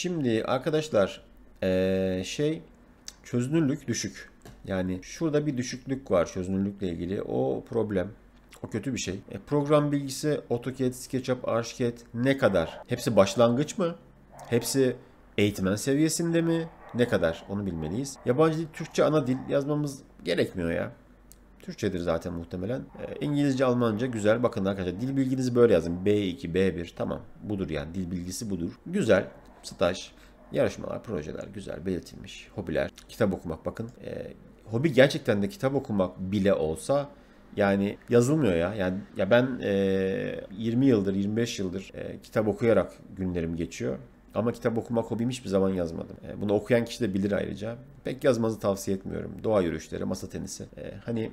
Şimdi arkadaşlar ee, şey çözünürlük düşük. Yani şurada bir düşüklük var çözünürlükle ilgili. O problem. O kötü bir şey. E, program bilgisi AutoCAD, SketchUp, Archicad ne kadar? Hepsi başlangıç mı? Hepsi eğitmen seviyesinde mi? Ne kadar? Onu bilmeliyiz. Yabancı dil Türkçe ana dil yazmamız gerekmiyor ya. Türkçedir zaten muhtemelen. E, İngilizce, Almanca güzel. Bakın arkadaşlar dil bilginizi böyle yazın. B2, B1 tamam budur yani dil bilgisi budur. Güzel staj, yarışmalar, projeler güzel belirtilmiş. Hobiler, kitap okumak bakın. E, hobi gerçekten de kitap okumak bile olsa yani yazılmıyor ya. Yani ya ben e, 20 yıldır, 25 yıldır e, kitap okuyarak günlerim geçiyor. Ama kitap okumak hobim hiçbir zaman yazmadım. E, bunu okuyan kişi de bilir ayrıca. Pek yazmanızı tavsiye etmiyorum. Doğa yürüyüşleri, masa tenisi. E, hani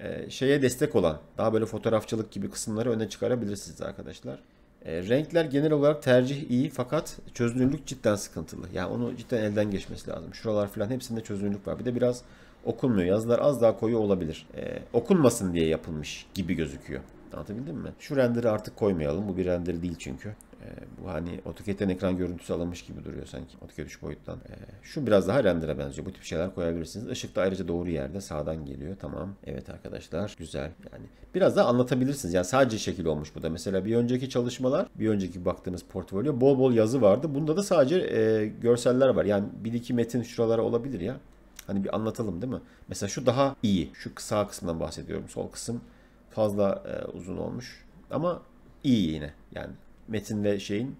e, şeye destek olan daha böyle fotoğrafçılık gibi kısımları öne çıkarabilirsiniz arkadaşlar. E, renkler genel olarak tercih iyi fakat çözünürlük cidden sıkıntılı. Yani onu cidden elden geçmesi lazım. Şuralar falan hepsinde çözünürlük var. Bir de biraz okunmuyor. Yazılar az daha koyu olabilir. E, okunmasın diye yapılmış gibi gözüküyor. Anlatabildim mi? Şu render'ı artık koymayalım. Bu bir render değil çünkü. E, bu hani AutoCAD'den ekran görüntüsü alınmış gibi duruyor sanki AutoCAD 3 boyuttan. E, şu biraz daha render'a benziyor. Bu tip şeyler koyabilirsiniz. Işık da ayrıca doğru yerde sağdan geliyor. Tamam. Evet arkadaşlar güzel. Yani biraz daha anlatabilirsiniz. Yani sadece şekil olmuş bu da. Mesela bir önceki çalışmalar, bir önceki baktığımız portfolyo bol bol yazı vardı. Bunda da sadece e, görseller var. Yani bir iki metin şuralara olabilir ya. Hani bir anlatalım değil mi? Mesela şu daha iyi. Şu kısa kısımdan bahsediyorum. Sol kısım fazla e, uzun olmuş. Ama iyi yine. Yani metin ve şeyin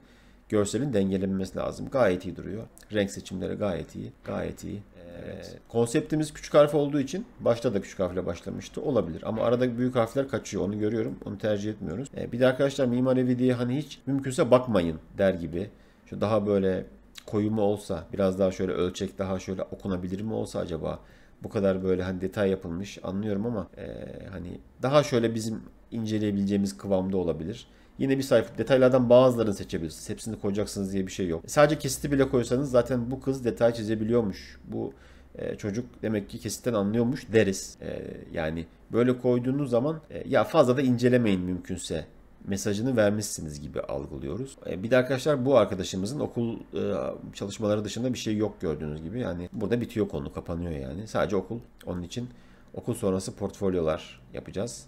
görselin dengelenmesi lazım. Gayet iyi duruyor. Renk seçimleri gayet iyi. Gayet iyi. Evet. Ee, konseptimiz küçük harf olduğu için başta da küçük harfle başlamıştı. Olabilir. Ama arada büyük harfler kaçıyor. Onu görüyorum. Onu tercih etmiyoruz. Ee, bir de arkadaşlar mimar evi diye hani hiç mümkünse bakmayın der gibi. Şu daha böyle koyu mu olsa biraz daha şöyle ölçek daha şöyle okunabilir mi olsa acaba bu kadar böyle hani detay yapılmış anlıyorum ama e, hani daha şöyle bizim inceleyebileceğimiz kıvamda olabilir. Yine bir sayfa detaylardan bazılarını seçebilirsiniz. Hepsini koyacaksınız diye bir şey yok. Sadece kesiti bile koysanız zaten bu kız detay çizebiliyormuş. Bu e, çocuk demek ki kesitten anlıyormuş deriz. E, yani böyle koyduğunuz zaman e, ya fazla da incelemeyin mümkünse mesajını vermişsiniz gibi algılıyoruz. E, bir de arkadaşlar bu arkadaşımızın okul e, çalışmaları dışında bir şey yok gördüğünüz gibi. Yani burada bitiyor konu, kapanıyor yani. Sadece okul. Onun için okul sonrası portfolyolar yapacağız.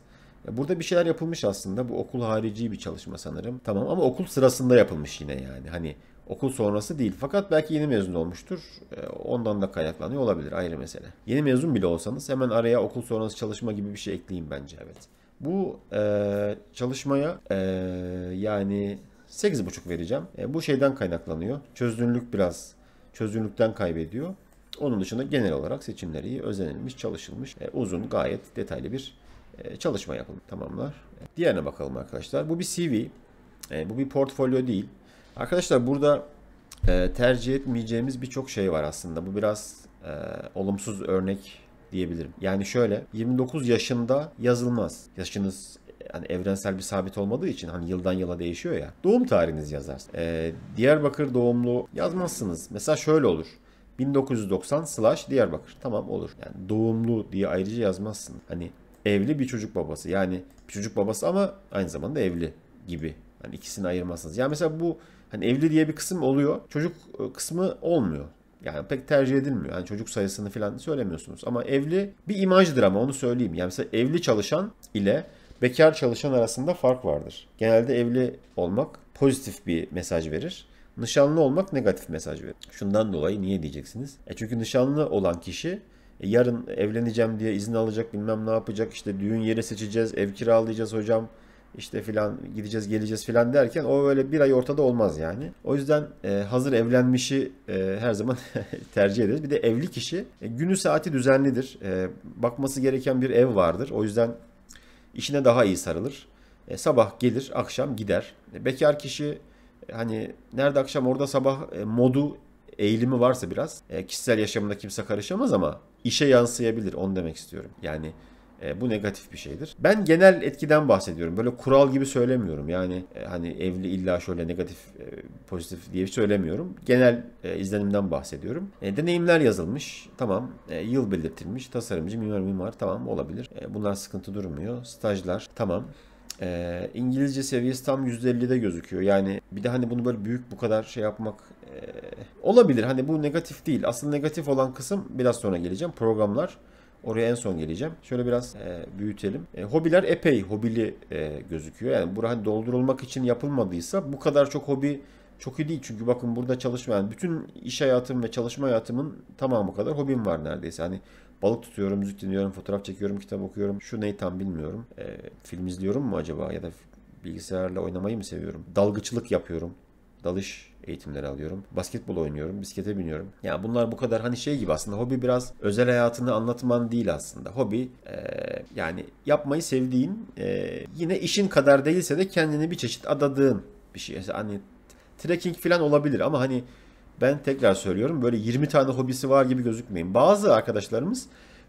Burada bir şeyler yapılmış aslında. Bu okul harici bir çalışma sanırım. Tamam ama okul sırasında yapılmış yine yani. Hani okul sonrası değil. Fakat belki yeni mezun olmuştur. E, ondan da kaynaklanıyor olabilir ayrı mesele. Yeni mezun bile olsanız hemen araya okul sonrası çalışma gibi bir şey ekleyeyim bence evet. Bu e, çalışmaya e, yani 8,5 vereceğim. E, bu şeyden kaynaklanıyor. Çözünürlük biraz çözünürlükten kaybediyor. Onun dışında genel olarak seçimleri iyi, özenilmiş, çalışılmış, e, uzun, gayet detaylı bir ee, çalışma yapın tamamlar. Diğerine bakalım arkadaşlar. Bu bir CV. Ee, bu bir portfolyo değil. Arkadaşlar burada e, tercih etmeyeceğimiz birçok şey var aslında. Bu biraz e, olumsuz örnek diyebilirim. Yani şöyle 29 yaşında yazılmaz. Yaşınız hani evrensel bir sabit olmadığı için hani yıldan yıla değişiyor ya. Doğum tarihiniz yazar. Ee, Diyarbakır doğumlu yazmazsınız. Mesela şöyle olur. 1990 slash Diyarbakır. Tamam olur. Yani doğumlu diye ayrıca yazmazsın. Hani evli bir çocuk babası. Yani bir çocuk babası ama aynı zamanda evli gibi. Hani ikisini ayırmazsınız. Yani mesela bu hani evli diye bir kısım oluyor. Çocuk e, kısmı olmuyor. Yani pek tercih edilmiyor. Yani çocuk sayısını falan söylemiyorsunuz. Ama evli bir imajdır ama onu söyleyeyim. Yani mesela evli çalışan ile bekar çalışan arasında fark vardır. Genelde evli olmak pozitif bir mesaj verir. Nişanlı olmak negatif mesaj verir. Şundan dolayı niye diyeceksiniz? E çünkü nişanlı olan kişi e, yarın evleneceğim diye izin alacak bilmem ne yapacak işte düğün yeri seçeceğiz ev kiralayacağız hocam işte filan gideceğiz geleceğiz filan derken o böyle bir ay ortada olmaz yani. O yüzden e, hazır evlenmişi e, her zaman tercih ederiz. Bir de evli kişi günü saati düzenlidir. bakması gereken bir ev vardır. O yüzden işine daha iyi sarılır. sabah gelir akşam gider. bekar kişi hani nerede akşam orada sabah modu eğilimi varsa biraz e, kişisel yaşamında kimse karışamaz ama işe yansıyabilir onu demek istiyorum. Yani e, bu negatif bir şeydir. Ben genel etkiden bahsediyorum. Böyle kural gibi söylemiyorum. Yani e, hani evli illa şöyle negatif e, pozitif diye söylemiyorum. Genel e, izlenimden bahsediyorum. E, deneyimler yazılmış. Tamam. E, yıl belirtilmiş. Tasarımcı, mimar, mimar. Tamam olabilir. E, bunlar sıkıntı durmuyor. Stajlar. Tamam. E, İngilizce seviyesi tam %50'de gözüküyor. Yani bir de hani bunu böyle büyük bu kadar şey yapmak e, olabilir. Hani bu negatif değil. Asıl negatif olan kısım biraz sonra geleceğim. Programlar. Oraya en son geleceğim. Şöyle biraz e, büyütelim. E, hobiler epey hobili e, gözüküyor. Yani bura hani doldurulmak için yapılmadıysa bu kadar çok hobi çok iyi değil. Çünkü bakın burada çalışmayan bütün iş hayatım ve çalışma hayatımın tamamı kadar hobim var neredeyse. Hani Balık tutuyorum, müzik dinliyorum, fotoğraf çekiyorum, kitap okuyorum. Şu neyi tam bilmiyorum. E, film izliyorum mu acaba ya da bilgisayarla oynamayı mı seviyorum? Dalgıçlık yapıyorum. Dalış eğitimleri alıyorum. Basketbol oynuyorum, bisiklete biniyorum. Ya yani bunlar bu kadar hani şey gibi aslında hobi biraz özel hayatını anlatman değil aslında. Hobi e, yani yapmayı sevdiğin e, yine işin kadar değilse de kendini bir çeşit adadığın bir şey. Yani hani trekking falan olabilir ama hani ben tekrar söylüyorum böyle 20 tane hobisi var gibi gözükmeyin. Bazı arkadaşlarımız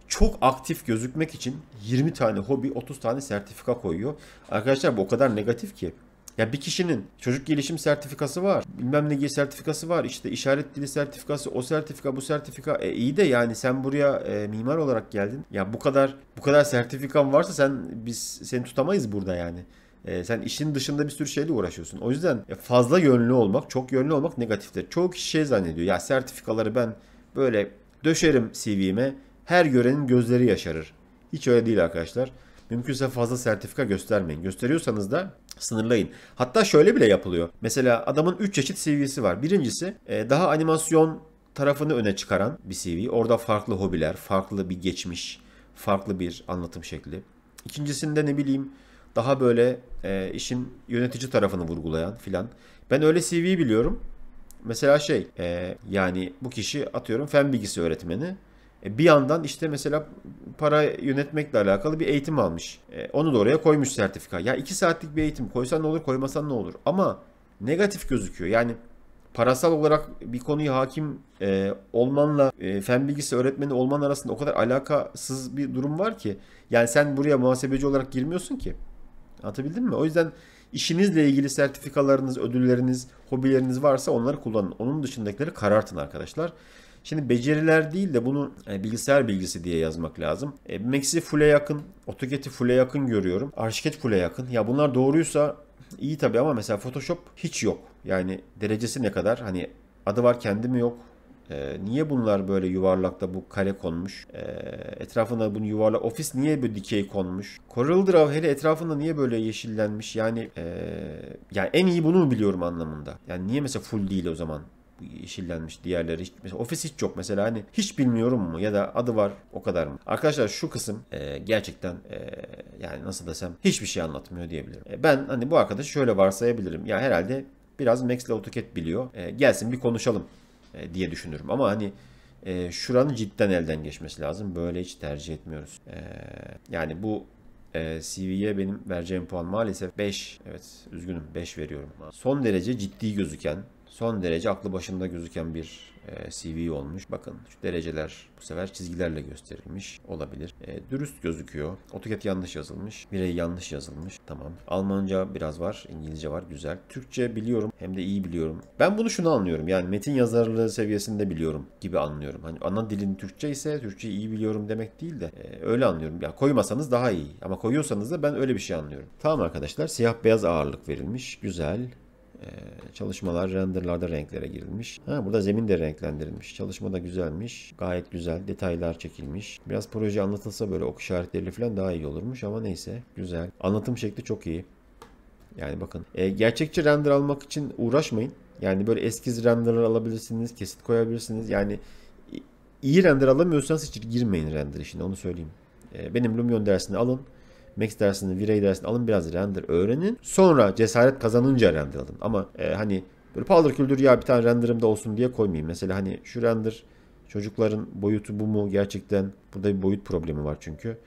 çok aktif gözükmek için 20 tane hobi, 30 tane sertifika koyuyor. Arkadaşlar bu o kadar negatif ki. Ya bir kişinin çocuk gelişim sertifikası var, bilmem ne sertifikası var, işte işaret dili sertifikası, o sertifika, bu sertifika. E iyi de yani sen buraya e, mimar olarak geldin. Ya bu kadar bu kadar sertifikan varsa sen biz seni tutamayız burada yani. E, sen işin dışında bir sürü şeyle uğraşıyorsun. O yüzden e, fazla yönlü olmak, çok yönlü olmak negatiftir. Çoğu kişi şey zannediyor. Ya sertifikaları ben böyle döşerim CV'me. Her görenin gözleri yaşarır. Hiç öyle değil arkadaşlar. Mümkünse fazla sertifika göstermeyin. Gösteriyorsanız da sınırlayın. Hatta şöyle bile yapılıyor. Mesela adamın 3 çeşit CV'si var. Birincisi e, daha animasyon tarafını öne çıkaran bir CV. Orada farklı hobiler, farklı bir geçmiş, farklı bir anlatım şekli. İkincisinde ne bileyim daha böyle e, işin yönetici tarafını vurgulayan filan. Ben öyle CV biliyorum. Mesela şey e, yani bu kişi atıyorum fen bilgisi öğretmeni. E, bir yandan işte mesela para yönetmekle alakalı bir eğitim almış. E, onu da oraya koymuş sertifika. Ya iki saatlik bir eğitim koysan ne olur koymasan ne olur. Ama negatif gözüküyor. Yani parasal olarak bir konuya hakim e, olmanla e, fen bilgisi öğretmeni olman arasında o kadar alakasız bir durum var ki. Yani sen buraya muhasebeci olarak girmiyorsun ki. Atabildim mi? O yüzden işinizle ilgili sertifikalarınız, ödülleriniz, hobileriniz varsa onları kullanın. Onun dışındakileri karartın arkadaşlar. Şimdi beceriler değil de bunu e, bilgisayar bilgisi diye yazmak lazım. E, Max'i full'e yakın, AutoCAD'i full'e yakın görüyorum. Arşiket full'e yakın. Ya bunlar doğruysa iyi tabii ama mesela Photoshop hiç yok. Yani derecesi ne kadar? Hani adı var kendi mi yok? E, niye bunlar böyle yuvarlakta bu kare konmuş? E, etrafında bunu yuvarlak ofis niye böyle dikey konmuş? Coral Draw hele etrafında niye böyle yeşillenmiş? Yani e, yani en iyi bunu mu biliyorum anlamında. Yani niye mesela full değil o zaman? yeşillenmiş diğerleri. Hiç, mesela ofis hiç yok mesela hani hiç bilmiyorum mu ya da adı var o kadar mı? Arkadaşlar şu kısım e, gerçekten e, yani nasıl desem hiçbir şey anlatmıyor diyebilirim. E, ben hani bu arkadaşı şöyle varsayabilirim. Ya herhalde biraz Max ile AutoCAD biliyor. E, gelsin bir konuşalım e, diye düşünürüm. Ama hani e, şuranın cidden elden geçmesi lazım. Böyle hiç tercih etmiyoruz. E, yani bu e, CV'ye benim vereceğim puan maalesef 5. Evet üzgünüm 5 veriyorum. Son derece ciddi gözüken son derece aklı başında gözüken bir e, CV olmuş. Bakın şu dereceler bu sefer çizgilerle gösterilmiş olabilir. E, dürüst gözüküyor. AutoCAD yanlış yazılmış. Birey yanlış yazılmış. Tamam. Almanca biraz var. İngilizce var. Güzel. Türkçe biliyorum. Hem de iyi biliyorum. Ben bunu şunu anlıyorum. Yani metin yazarlığı seviyesinde biliyorum gibi anlıyorum. Hani ana dilin Türkçe ise Türkçe iyi biliyorum demek değil de e, öyle anlıyorum. Ya koymasanız daha iyi. Ama koyuyorsanız da ben öyle bir şey anlıyorum. Tamam arkadaşlar. Siyah beyaz ağırlık verilmiş. Güzel. Ee, çalışmalar, renderlarda renklere girilmiş. Ha, burada zemin de renklendirilmiş. Çalışma da güzelmiş. Gayet güzel. Detaylar çekilmiş. Biraz proje anlatılsa böyle ok işaretleri falan daha iyi olurmuş ama neyse. Güzel. Anlatım şekli çok iyi. Yani bakın. E, gerçekçi render almak için uğraşmayın. Yani böyle eskiz renderlar alabilirsiniz. Kesit koyabilirsiniz. Yani iyi render alamıyorsanız hiç girmeyin render işine. Onu söyleyeyim. E, benim Lumion dersini alın. Max dersini, V-Ray dersini alın biraz render öğrenin. Sonra cesaret kazanınca render alın. Ama e, hani böyle paldır küldür ya bir tane renderim de olsun diye koymayayım. Mesela hani şu render çocukların boyutu bu mu gerçekten? Burada bir boyut problemi var çünkü.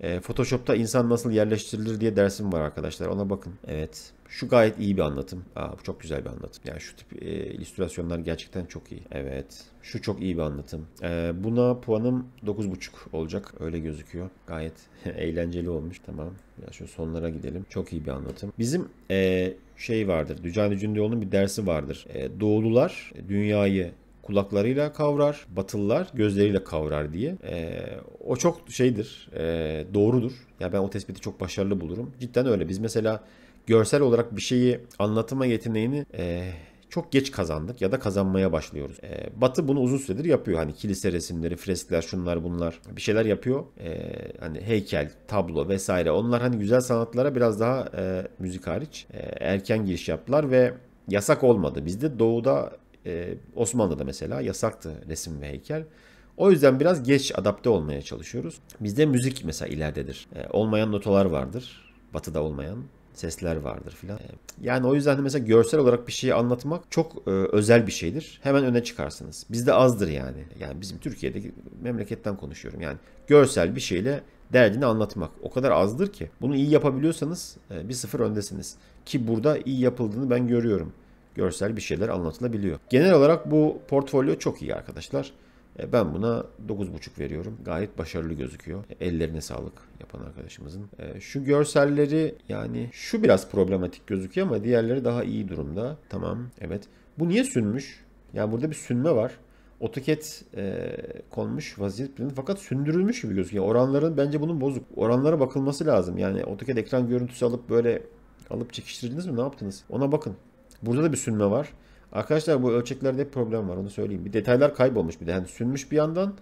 E, Photoshop'ta insan nasıl yerleştirilir diye dersim var arkadaşlar. Ona bakın. Evet. Şu gayet iyi bir anlatım. Aa, bu çok güzel bir anlatım. Yani şu tip e, illüstrasyonlar gerçekten çok iyi. Evet. Şu çok iyi bir anlatım. E, buna puanım 9.5 olacak. Öyle gözüküyor. Gayet eğlenceli olmuş. Tamam. Biraz şu sonlara gidelim. Çok iyi bir anlatım. Bizim e, şey vardır. Dücani Cündoğlu'nun bir dersi vardır. E, doğulular dünyayı kulaklarıyla kavrar, batılılar gözleriyle kavrar diye. E, o çok şeydir, e, doğrudur. Ya ben o tespiti çok başarılı bulurum. Cidden öyle. Biz mesela görsel olarak bir şeyi anlatma yeteneğini e, çok geç kazandık ya da kazanmaya başlıyoruz. E, Batı bunu uzun süredir yapıyor. Hani kilise resimleri, freskler, şunlar bunlar bir şeyler yapıyor. E, hani heykel, tablo vesaire. Onlar hani güzel sanatlara biraz daha e, müzik hariç e, erken giriş yaptılar ve yasak olmadı. Bizde doğuda e, Osmanlı'da mesela yasaktı resim ve heykel. O yüzden biraz geç adapte olmaya çalışıyoruz. Bizde müzik mesela ileridedir. E, olmayan notalar vardır. Batı'da olmayan sesler vardır filan. E, yani o yüzden de mesela görsel olarak bir şeyi anlatmak çok e, özel bir şeydir. Hemen öne çıkarsınız. Bizde azdır yani. Yani bizim Türkiye'deki memleketten konuşuyorum. Yani görsel bir şeyle derdini anlatmak o kadar azdır ki. Bunu iyi yapabiliyorsanız e, bir sıfır öndesiniz. Ki burada iyi yapıldığını ben görüyorum. Görsel bir şeyler anlatılabiliyor. Genel olarak bu portfolyo çok iyi arkadaşlar. E, ben buna 9.5 veriyorum. Gayet başarılı gözüküyor. E, ellerine sağlık yapan arkadaşımızın. E, şu görselleri yani şu biraz problematik gözüküyor ama diğerleri daha iyi durumda. Tamam evet. Bu niye sünmüş? Yani burada bir sünme var. AutoCAD e, konmuş vaziyet planı fakat sündürülmüş gibi gözüküyor. oranların bence bunun bozuk. Oranlara bakılması lazım. Yani AutoCAD ekran görüntüsü alıp böyle alıp çekiştirdiniz mi? Ne yaptınız? Ona bakın. Burada da bir sünme var. Arkadaşlar bu ölçeklerde hep problem var onu söyleyeyim. Bir detaylar kaybolmuş bir de. Yani sünmüş bir yandan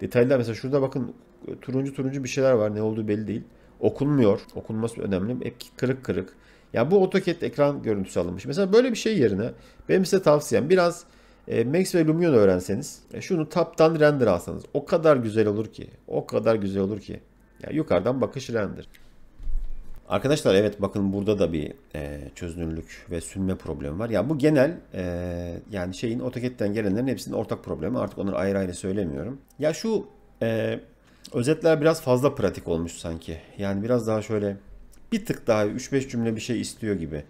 detaylar mesela şurada bakın turuncu turuncu bir şeyler var. Ne olduğu belli değil. Okunmuyor. Okunması önemli. Hep kırık kırık. Ya yani bu AutoCAD ekran görüntüsü alınmış. Mesela böyle bir şey yerine benim size tavsiyem biraz e, Max ve Lumion öğrenseniz e, şunu taptan render alsanız o kadar güzel olur ki. O kadar güzel olur ki. Yani yukarıdan bakış render. Arkadaşlar evet bakın burada da bir e, çözünürlük ve sünme problemi var. Ya bu genel e, yani şeyin AutoCAD'den gelenlerin hepsinin ortak problemi. Artık onları ayrı ayrı söylemiyorum. Ya şu e, özetler biraz fazla pratik olmuş sanki. Yani biraz daha şöyle bir tık daha 3-5 cümle bir şey istiyor gibi.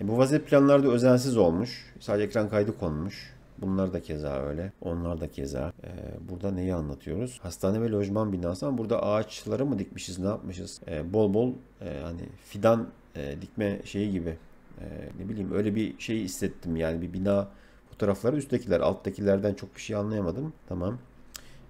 E, bu vaziyet planlarda özensiz olmuş. Sadece ekran kaydı konmuş. Bunlar da keza öyle. Onlar da keza. Ee, burada neyi anlatıyoruz? Hastane ve lojman binası ama burada ağaçları mı dikmişiz ne yapmışız? Ee, bol bol e, hani fidan e, dikme şeyi gibi e, ne bileyim öyle bir şey hissettim yani bir bina fotoğrafları üsttekiler alttakilerden çok bir şey anlayamadım. Tamam.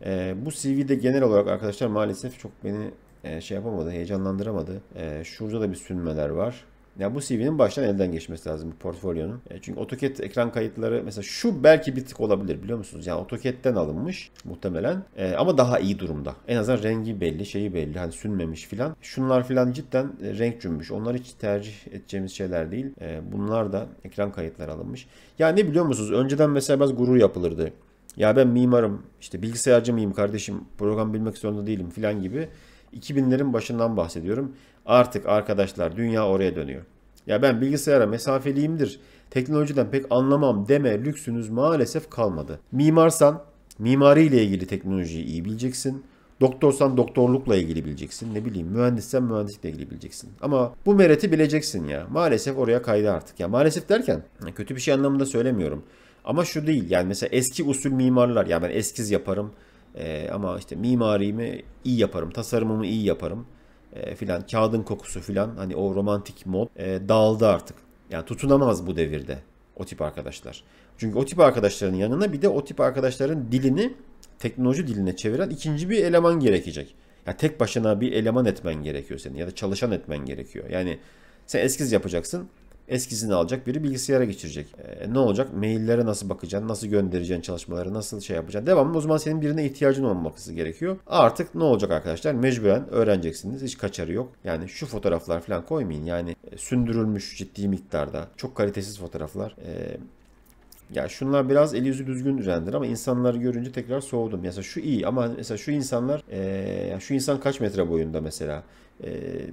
E, bu CV'de genel olarak arkadaşlar maalesef çok beni e, şey yapamadı, heyecanlandıramadı. E, şurada da bir sünmeler var. Yani bu CV'nin baştan elden geçmesi lazım bu portfolyonun. Yani çünkü AutoCAD ekran kayıtları mesela şu belki bir tık olabilir biliyor musunuz? Yani AutoCAD'den alınmış muhtemelen e, ama daha iyi durumda. En azından rengi belli, şeyi belli. Hani sünmemiş filan. Şunlar filan cidden e, renk cümmüş. Onlar hiç tercih edeceğimiz şeyler değil. E, bunlar da ekran kayıtları alınmış. Ya ne biliyor musunuz? Önceden mesela biraz gurur yapılırdı. Ya ben mimarım, işte bilgisayarcı mıyım kardeşim, program bilmek zorunda değilim filan gibi. 2000'lerin başından bahsediyorum. Artık arkadaşlar dünya oraya dönüyor. Ya ben bilgisayara mesafeliyimdir, teknolojiden pek anlamam deme lüksünüz maalesef kalmadı. Mimarsan mimari ile ilgili teknolojiyi iyi bileceksin. Doktorsan doktorlukla ilgili bileceksin. Ne bileyim mühendissen mühendislikle ilgili bileceksin. Ama bu mereti bileceksin ya. Maalesef oraya kaydı artık. Ya maalesef derken kötü bir şey anlamında söylemiyorum. Ama şu değil yani mesela eski usul mimarlar ya ben eskiz yaparım. Ee, ama işte mimarimi iyi yaparım, tasarımımı iyi yaparım e, filan kağıdın kokusu filan hani o romantik mod e, dağıldı artık. Yani tutunamaz bu devirde o tip arkadaşlar. Çünkü o tip arkadaşların yanına bir de o tip arkadaşların dilini teknoloji diline çeviren ikinci bir eleman gerekecek. Ya tek başına bir eleman etmen gerekiyor senin ya da çalışan etmen gerekiyor. Yani sen eskiz yapacaksın. Eskisini alacak biri bilgisayara geçirecek. E, ne olacak? Maillere nasıl bakacaksın? Nasıl göndereceksin çalışmaları? Nasıl şey yapacaksın? Devamlı o zaman senin birine ihtiyacın olması gerekiyor. Artık ne olacak arkadaşlar? Mecburen öğreneceksiniz. Hiç kaçarı yok. Yani şu fotoğraflar falan koymayın. Yani e, sündürülmüş ciddi miktarda. Çok kalitesiz fotoğraflar. E, ya şunlar biraz eli yüzü düzgün render ama insanları görünce tekrar soğudum. Mesela şu iyi ama mesela şu insanlar e, şu insan kaç metre boyunda mesela e,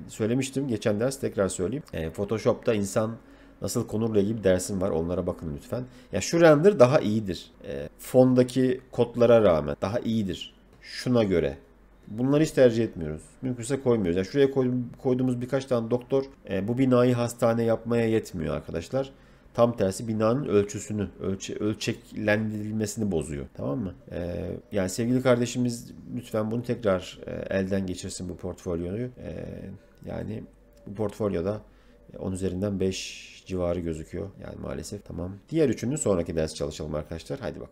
söylemiştim geçen ders tekrar söyleyeyim. E, Photoshop'ta insan nasıl konurla ilgili bir dersim var onlara bakın lütfen. Ya şu render daha iyidir. E, fondaki kodlara rağmen daha iyidir. Şuna göre Bunları hiç tercih etmiyoruz. Mümkünse koymuyoruz. Yani şuraya koyduğumuz birkaç tane doktor e, bu binayı hastane yapmaya yetmiyor arkadaşlar. Tam tersi binanın ölçüsünü, ölçe, ölçeklendirilmesini bozuyor. Tamam mı? Ee, yani sevgili kardeşimiz lütfen bunu tekrar e, elden geçirsin bu portfolyoyu. E, yani bu portfolyoda 10 e, üzerinden 5 civarı gözüküyor. Yani maalesef tamam. Diğer üçünü sonraki ders çalışalım arkadaşlar. Hadi bakalım.